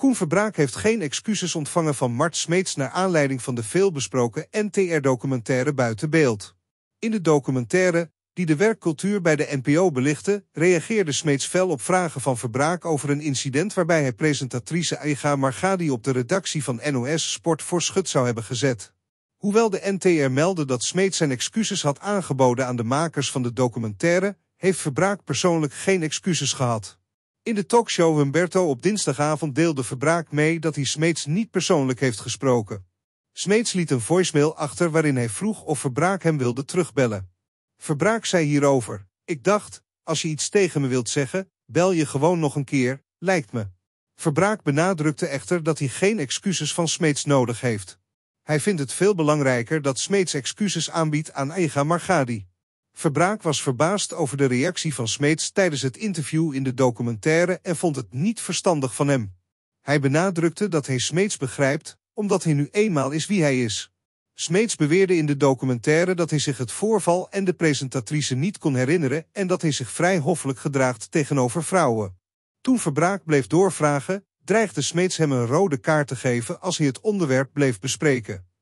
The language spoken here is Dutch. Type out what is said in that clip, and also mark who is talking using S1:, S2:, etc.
S1: Koen Verbraak heeft geen excuses ontvangen van Mart Smeets naar aanleiding van de veelbesproken NTR-documentaire Buiten Beeld. In de documentaire, die de werkcultuur bij de NPO belichtte, reageerde Smeets fel op vragen van Verbraak over een incident waarbij hij presentatrice Aiga Margadi op de redactie van NOS Sport voor schut zou hebben gezet. Hoewel de NTR meldde dat Smeets zijn excuses had aangeboden aan de makers van de documentaire, heeft Verbraak persoonlijk geen excuses gehad. In de talkshow Humberto op dinsdagavond deelde Verbraak mee dat hij Smeets niet persoonlijk heeft gesproken. Smeets liet een voicemail achter waarin hij vroeg of Verbraak hem wilde terugbellen. Verbraak zei hierover, ik dacht, als je iets tegen me wilt zeggen, bel je gewoon nog een keer, lijkt me. Verbraak benadrukte echter dat hij geen excuses van Smeets nodig heeft. Hij vindt het veel belangrijker dat Smeets excuses aanbiedt aan Ega Margadi. Verbraak was verbaasd over de reactie van Smeets tijdens het interview in de documentaire en vond het niet verstandig van hem. Hij benadrukte dat hij Smeets begrijpt, omdat hij nu eenmaal is wie hij is. Smeets beweerde in de documentaire dat hij zich het voorval en de presentatrice niet kon herinneren en dat hij zich vrij hoffelijk gedraagt tegenover vrouwen. Toen Verbraak bleef doorvragen, dreigde Smeets hem een rode kaart te geven als hij het onderwerp bleef bespreken.